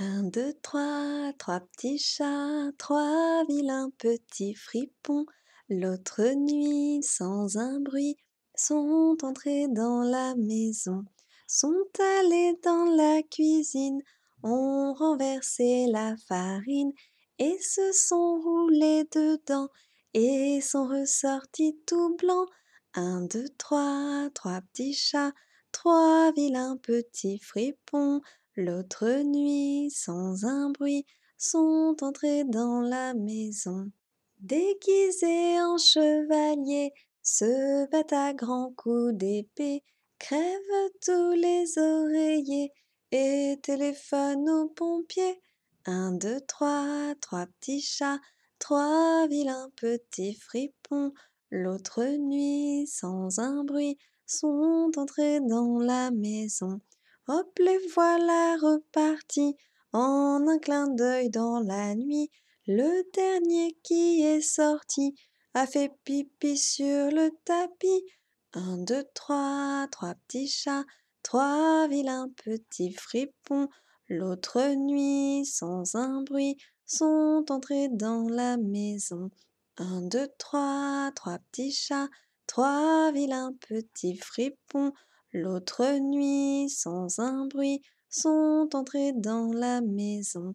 Un, deux, trois, trois petits chats, trois vilains petits fripons. L'autre nuit, sans un bruit, sont entrés dans la maison, sont allés dans la cuisine, ont renversé la farine et se sont roulés dedans et sont ressortis tout blancs. Un, deux, trois, trois petits chats, trois vilains petits fripons. L'autre nuit, sans un bruit, sont entrés dans la maison. Déguisés en chevaliers, se battent à grands coups d'épée, crèvent tous les oreillers et téléphonent aux pompiers. Un, deux, trois, trois petits chats, trois vilains petits fripons. L'autre nuit, sans un bruit, sont entrés dans la maison. Hop les voilà repartis en un clin d'œil dans la nuit. Le dernier qui est sorti a fait pipi sur le tapis. Un, deux, trois, trois petits chats, trois vilains petits fripons. L'autre nuit, sans un bruit, sont entrés dans la maison. Un, deux, trois, trois petits chats, trois vilains petits fripons. L'autre nuit, sans un bruit, sont entrés dans la maison